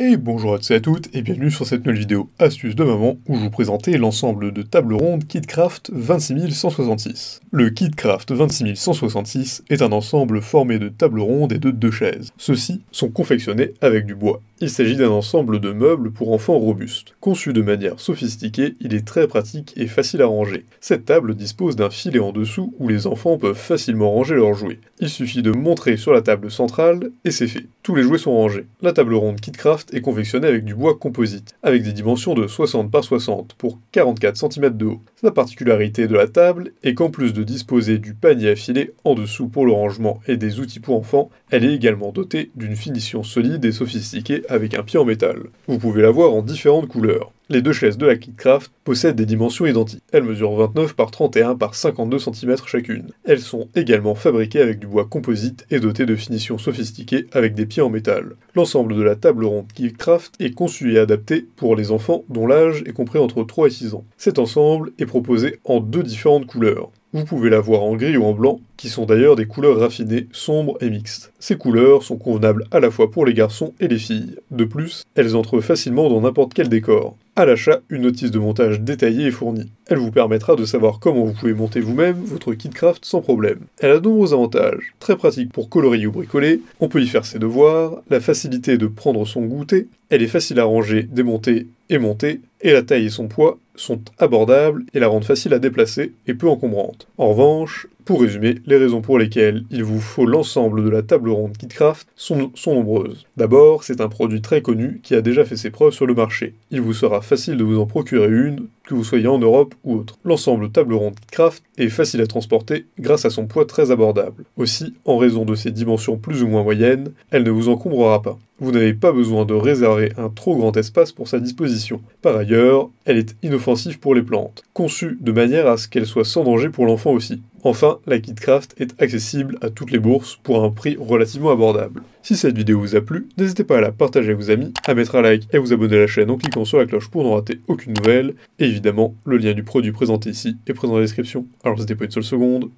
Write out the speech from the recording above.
Et bonjour à tous et à toutes, et bienvenue sur cette nouvelle vidéo astuce de maman où je vous présentais l'ensemble de tables rondes KitCraft 26166. Le KitCraft 26166 est un ensemble formé de tables rondes et de deux chaises. Ceux-ci sont confectionnés avec du bois il s'agit d'un ensemble de meubles pour enfants robustes. Conçu de manière sophistiquée, il est très pratique et facile à ranger. Cette table dispose d'un filet en dessous où les enfants peuvent facilement ranger leurs jouets. Il suffit de montrer sur la table centrale et c'est fait. Tous les jouets sont rangés. La table ronde KitCraft est confectionnée avec du bois composite, avec des dimensions de 60 par 60 pour 44 cm de haut. La particularité de la table est qu'en plus de disposer du panier à filet en dessous pour le rangement et des outils pour enfants, elle est également dotée d'une finition solide et sophistiquée avec un pied en métal. Vous pouvez la voir en différentes couleurs. Les deux chaises de la KitKraft possèdent des dimensions identiques. Elles mesurent 29 par 31 par 52 cm chacune. Elles sont également fabriquées avec du bois composite et dotées de finitions sophistiquées avec des pieds en métal. L'ensemble de la table ronde Kidcraft est conçu et adapté pour les enfants dont l'âge est compris entre 3 et 6 ans. Cet ensemble est proposé en deux différentes couleurs. Vous pouvez la voir en gris ou en blanc, qui sont d'ailleurs des couleurs raffinées, sombres et mixtes. Ces couleurs sont convenables à la fois pour les garçons et les filles. De plus, elles entrent facilement dans n'importe quel décor. À l'achat, une notice de montage détaillée est fournie. Elle vous permettra de savoir comment vous pouvez monter vous-même votre kit-craft sans problème. Elle a de nombreux avantages, très pratique pour colorier ou bricoler, on peut y faire ses devoirs, la facilité de prendre son goûter, elle est facile à ranger, démonter et monter, et la taille et son poids sont abordables et la rendent facile à déplacer et peu encombrante. En revanche, pour résumer, les raisons pour lesquelles il vous faut l'ensemble de la table ronde KitKraft sont, sont nombreuses. D'abord, c'est un produit très connu qui a déjà fait ses preuves sur le marché. Il vous sera facile de vous en procurer une, que vous soyez en Europe ou autre. L'ensemble table ronde KitKraft est facile à transporter grâce à son poids très abordable. Aussi, en raison de ses dimensions plus ou moins moyennes, elle ne vous encombrera pas. Vous n'avez pas besoin de réserver un trop grand espace pour sa disposition. Par ailleurs, elle est inoffensive pour les plantes, conçue de manière à ce qu'elle soit sans danger pour l'enfant aussi. Enfin, la KitCraft est accessible à toutes les bourses pour un prix relativement abordable. Si cette vidéo vous a plu, n'hésitez pas à la partager à vos amis, à mettre un like et à vous abonner à la chaîne en cliquant sur la cloche pour ne rater aucune nouvelle. Et évidemment, le lien du produit présenté ici est présent dans la description, alors n'hésitez pas une seule seconde.